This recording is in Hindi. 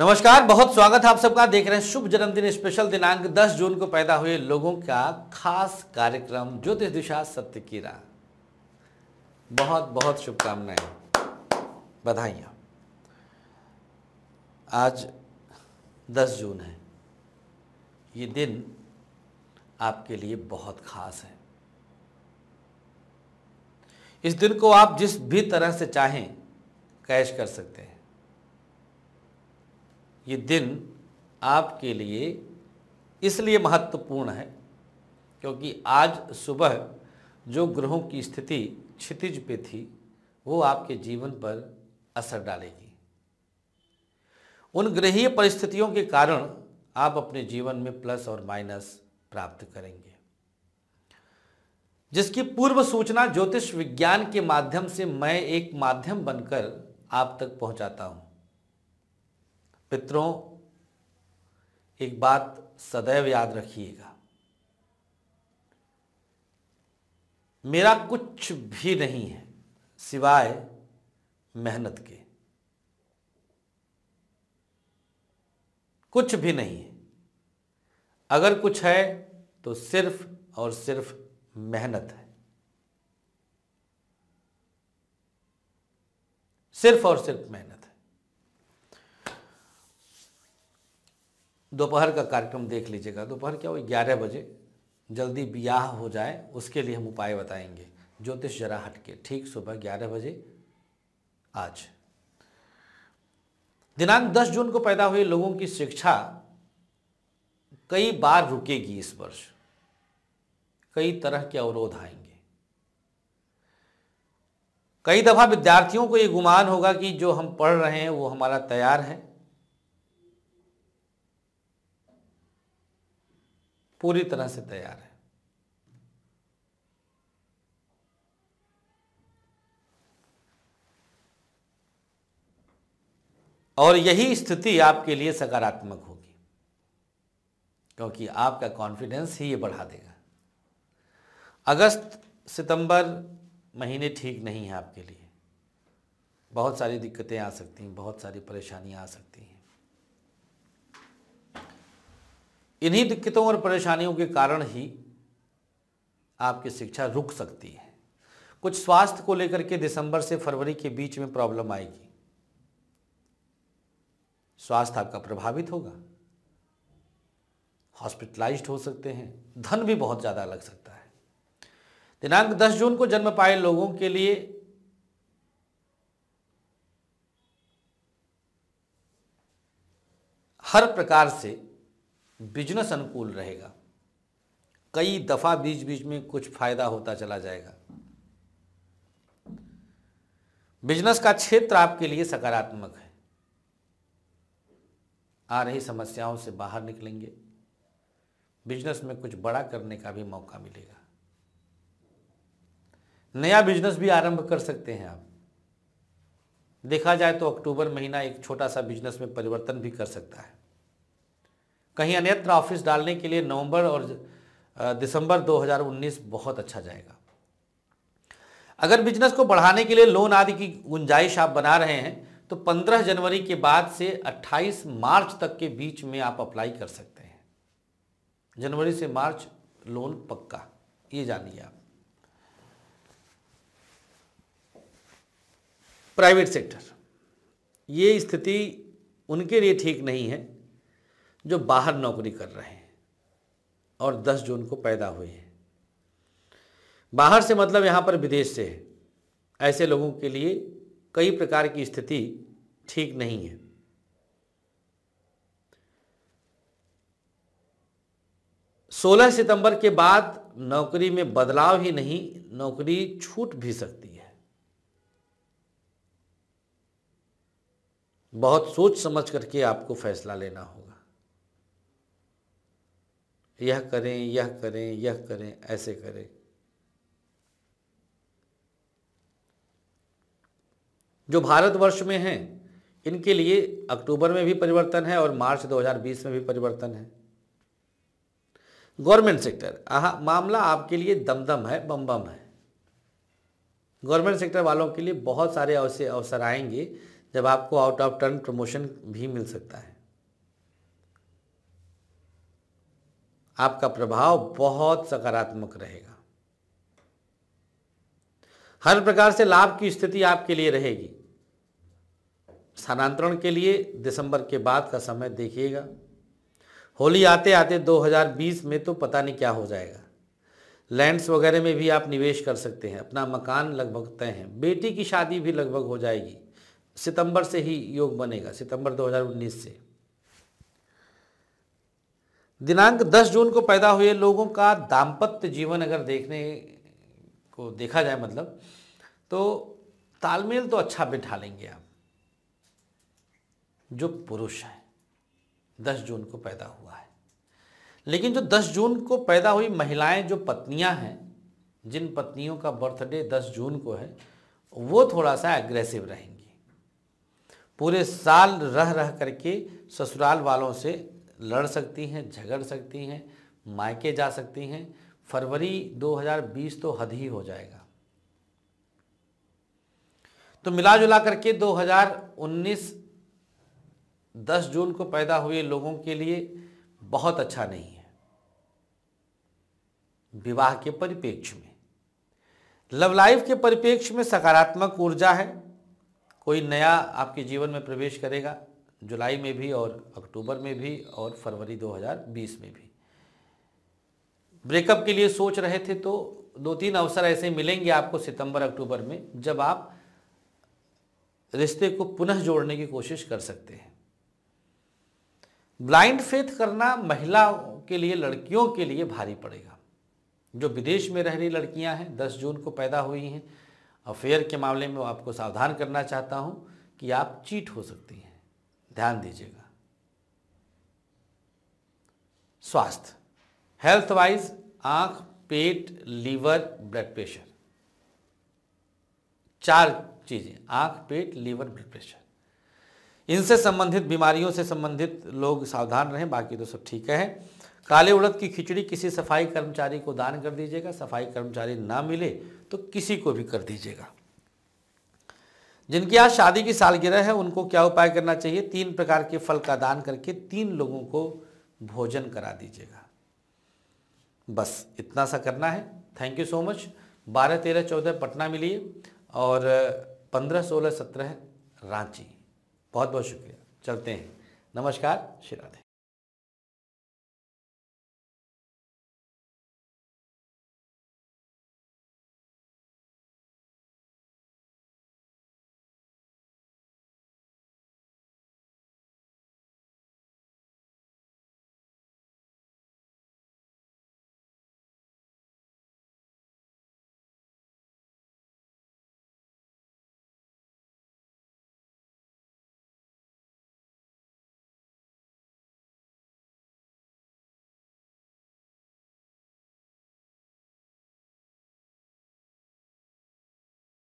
नमस्कार बहुत स्वागत है आप सबका देख रहे हैं शुभ जन्मदिन स्पेशल दिनांक 10 जून को पैदा हुए लोगों का खास कार्यक्रम ज्योतिष दिशा सत्य की राह बहुत बहुत शुभकामनाएं बधाइया आज 10 जून है ये दिन आपके लिए बहुत खास है इस दिन को आप जिस भी तरह से चाहें कैश कर सकते हैं ये दिन आपके लिए इसलिए महत्वपूर्ण है क्योंकि आज सुबह जो ग्रहों की स्थिति क्षितिज पे थी वो आपके जीवन पर असर डालेगी उन ग्रहीय परिस्थितियों के कारण आप अपने जीवन में प्लस और माइनस प्राप्त करेंगे जिसकी पूर्व सूचना ज्योतिष विज्ञान के माध्यम से मैं एक माध्यम बनकर आप तक पहुंचाता हूं पितरों एक बात सदैव याद रखिएगा मेरा कुछ भी नहीं है सिवाय मेहनत के कुछ भी नहीं है अगर कुछ है तो सिर्फ और सिर्फ मेहनत है सिर्फ और सिर्फ मेहनत दोपहर का कार्यक्रम देख लीजिएगा दोपहर क्या हो ग्यारह बजे जल्दी ब्याह हो जाए उसके लिए हम उपाय बताएंगे ज्योतिष जरा हटके ठीक सुबह ग्यारह बजे आज दिनांक 10 जून को पैदा हुए लोगों की शिक्षा कई बार रुकेगी इस वर्ष कई तरह के अवरोध आएंगे कई दफ़ा विद्यार्थियों को यह गुमान होगा कि जो हम पढ़ रहे हैं वो हमारा तैयार है पूरी तरह से तैयार है और यही स्थिति आपके लिए सकारात्मक होगी क्योंकि आपका कॉन्फिडेंस ही ये बढ़ा देगा अगस्त सितंबर महीने ठीक नहीं है आपके लिए बहुत सारी दिक्कतें आ सकती हैं बहुत सारी परेशानियां आ सकती हैं इन्हीं दिक्कतों और परेशानियों के कारण ही आपकी शिक्षा रुक सकती है कुछ स्वास्थ्य को लेकर के दिसंबर से फरवरी के बीच में प्रॉब्लम आएगी स्वास्थ्य आपका प्रभावित होगा हॉस्पिटलाइज्ड हो सकते हैं धन भी बहुत ज़्यादा लग सकता है दिनांक 10 जून को जन्म पाए लोगों के लिए हर प्रकार से बिजनेस अनुकूल रहेगा कई दफ़ा बीच बीच में कुछ फ़ायदा होता चला जाएगा बिजनेस का क्षेत्र आपके लिए सकारात्मक है आ रही समस्याओं से बाहर निकलेंगे बिजनेस में कुछ बड़ा करने का भी मौका मिलेगा नया बिजनेस भी आरंभ कर सकते हैं आप देखा जाए तो अक्टूबर महीना एक छोटा सा बिजनेस में परिवर्तन भी कर सकता है कहीं अन्यत्र ऑफिस डालने के लिए नवंबर और दिसंबर 2019 बहुत अच्छा जाएगा अगर बिजनेस को बढ़ाने के लिए लोन आदि की गुंजाइश आप बना रहे हैं तो 15 जनवरी के बाद से 28 मार्च तक के बीच में आप अप्लाई कर सकते हैं जनवरी से मार्च लोन पक्का ये जानिए आप प्राइवेट सेक्टर ये स्थिति उनके लिए ठीक नहीं है जो बाहर नौकरी कर रहे हैं और 10 जून को पैदा हुए हैं बाहर से मतलब यहाँ पर विदेश से है ऐसे लोगों के लिए कई प्रकार की स्थिति ठीक नहीं है सोलह सितंबर के बाद नौकरी में बदलाव ही नहीं नौकरी छूट भी सकती है बहुत सोच समझ करके आपको फैसला लेना होगा यह करें यह करें यह करें ऐसे करें जो भारतवर्ष में हैं इनके लिए अक्टूबर में भी परिवर्तन है और मार्च 2020 में भी परिवर्तन है गवर्नमेंट सेक्टर मामला आपके लिए दमदम है बम बम है गवर्नमेंट सेक्टर वालों के लिए बहुत सारे ऐसे अवसर आएंगे जब आपको आउट ऑफ टर्न प्रमोशन भी मिल सकता है आपका प्रभाव बहुत सकारात्मक रहेगा हर प्रकार से लाभ की स्थिति आपके लिए रहेगी स्थानांतरण के लिए दिसंबर के बाद का समय देखिएगा होली आते आते 2020 में तो पता नहीं क्या हो जाएगा लैंड्स वगैरह में भी आप निवेश कर सकते हैं अपना मकान लगभग तय है बेटी की शादी भी लगभग हो जाएगी सितंबर से ही योग बनेगा सितंबर 2019 से दिनांक 10 जून को पैदा हुए लोगों का दाम्पत्य जीवन अगर देखने को देखा जाए मतलब तो तालमेल तो अच्छा बिठा लेंगे आप जो पुरुष है 10 जून को पैदा हुआ है लेकिन जो 10 जून को पैदा हुई महिलाएं जो पत्नियां हैं जिन पत्नियों का बर्थडे 10 जून को है वो थोड़ा सा एग्रेसिव रहेंगी पूरे साल रह रह करके ससुराल वालों से लड़ सकती हैं झगड़ सकती हैं मायके जा सकती हैं फरवरी 2020 तो हद ही हो जाएगा तो मिला जुला करके 2019 10 जून को पैदा हुए लोगों के लिए बहुत अच्छा नहीं है विवाह के परिप्रेक्ष्य में लव लाइफ के परिप्रेक्ष्य में सकारात्मक ऊर्जा है कोई नया आपके जीवन में प्रवेश करेगा जुलाई में भी और अक्टूबर में भी और फरवरी 2020 में भी ब्रेकअप के लिए सोच रहे थे तो दो तीन अवसर ऐसे मिलेंगे आपको सितंबर अक्टूबर में जब आप रिश्ते को पुनः जोड़ने की कोशिश कर सकते हैं ब्लाइंड फेथ करना महिलाओं के लिए लड़कियों के लिए भारी पड़ेगा जो विदेश में रह रही लड़कियां हैं 10 जून को पैदा हुई हैं अफेयर के मामले में आपको सावधान करना चाहता हूं कि आप चीट हो सकती हैं ध्यान दीजिएगा स्वास्थ्य हेल्थ वाइज आंख पेट लीवर ब्लड प्रेशर चार चीजें आंख पेट लीवर ब्लड प्रेशर इनसे संबंधित बीमारियों से संबंधित लोग सावधान रहें बाकी तो सब ठीक है काले उड़द की खिचड़ी किसी सफाई कर्मचारी को दान कर दीजिएगा सफाई कर्मचारी ना मिले तो किसी को भी कर दीजिएगा जिनकी आज शादी की सालगिरह है उनको क्या उपाय करना चाहिए तीन प्रकार के फल का दान करके तीन लोगों को भोजन करा दीजिएगा बस इतना सा करना है थैंक यू सो मच बारह तेरह चौदह पटना मिलिए और पंद्रह सोलह सत्रह रांची बहुत बहुत शुक्रिया चलते हैं नमस्कार श्री राधे